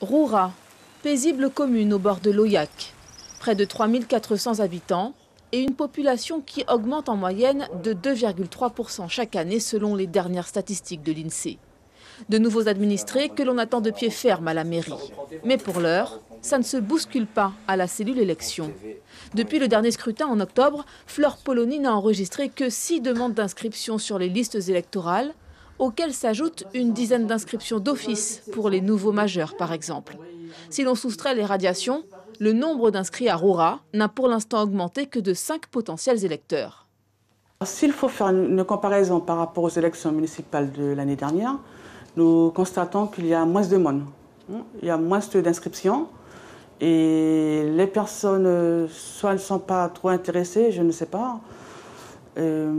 Roura, paisible commune au bord de l'Oyac. Près de 3400 habitants et une population qui augmente en moyenne de 2,3% chaque année selon les dernières statistiques de l'INSEE. De nouveaux administrés que l'on attend de pied ferme à la mairie. Mais pour l'heure, ça ne se bouscule pas à la cellule élection. Depuis le dernier scrutin en octobre, Fleur Poloni n'a enregistré que six demandes d'inscription sur les listes électorales, auxquelles s'ajoutent une dizaine d'inscriptions d'office pour les nouveaux majeurs, par exemple. Si l'on soustrait les radiations, le nombre d'inscrits à Roura n'a pour l'instant augmenté que de 5 potentiels électeurs. S'il faut faire une comparaison par rapport aux élections municipales de l'année dernière, nous constatons qu'il y a moins de monde, il y a moins d'inscriptions et les personnes, soit elles ne sont pas trop intéressées, je ne sais pas, euh,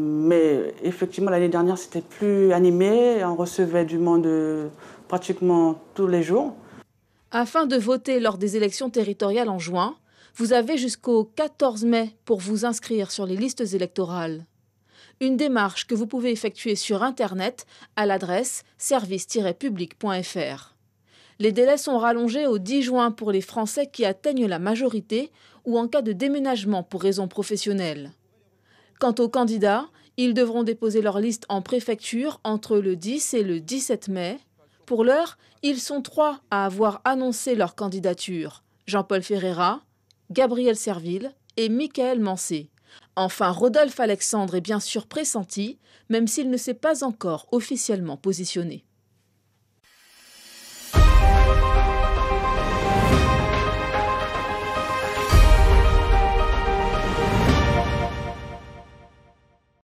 Effectivement, l'année dernière, c'était plus animé. On recevait du monde euh, pratiquement tous les jours. Afin de voter lors des élections territoriales en juin, vous avez jusqu'au 14 mai pour vous inscrire sur les listes électorales. Une démarche que vous pouvez effectuer sur Internet à l'adresse service-public.fr. Les délais sont rallongés au 10 juin pour les Français qui atteignent la majorité ou en cas de déménagement pour raison professionnelle. Quant aux candidats, ils devront déposer leur liste en préfecture entre le 10 et le 17 mai. Pour l'heure, ils sont trois à avoir annoncé leur candidature. Jean-Paul Ferreira, Gabriel Serville et Michael Mancé. Enfin, Rodolphe Alexandre est bien sûr pressenti, même s'il ne s'est pas encore officiellement positionné.